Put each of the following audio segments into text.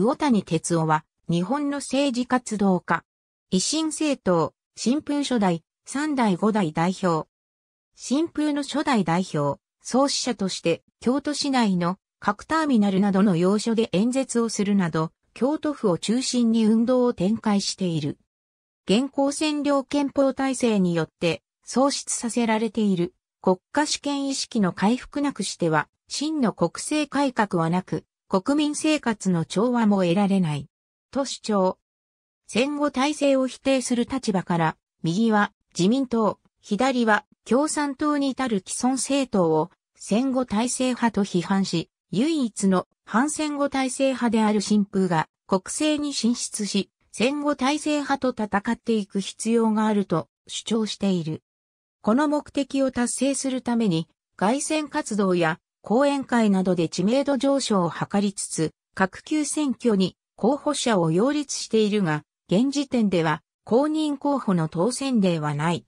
魚谷哲夫は、日本の政治活動家。維新政党、新風初代、三代五代代表。新風の初代代表、創始者として、京都市内の各ターミナルなどの要所で演説をするなど、京都府を中心に運動を展開している。現行占領憲法体制によって創出させられている国家主権意識の回復なくしては、真の国政改革はなく、国民生活の調和も得られない。と主張。戦後体制を否定する立場から、右は自民党、左は共産党に至る既存政党を戦後体制派と批判し、唯一の反戦後体制派である新風が国政に進出し、戦後体制派と戦っていく必要があると主張している。この目的を達成するために、外戦活動や講演会などで知名度上昇を図りつつ、各級選挙に候補者を擁立しているが、現時点では公認候補の当選例はない。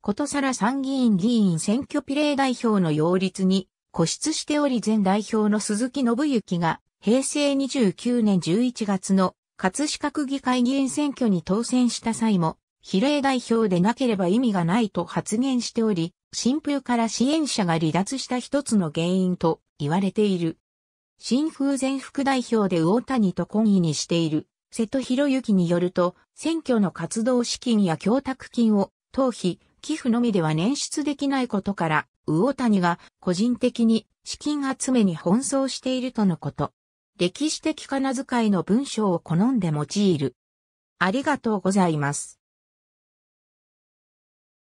ことさら参議院議員選挙比例代表の擁立に固執しており前代表の鈴木信之が平成29年11月の葛飾区議会議員選挙に当選した際も比例代表でなければ意味がないと発言しており、新風から支援者が離脱した一つの原因と言われている。新風前副代表で魚谷と懇意にしている瀬戸博之によると、選挙の活動資金や供託金を、党費、寄付のみでは捻出できないことから、魚谷が個人的に資金集めに奔走しているとのこと。歴史的仮名遣いの文章を好んで用いる。ありがとうございます。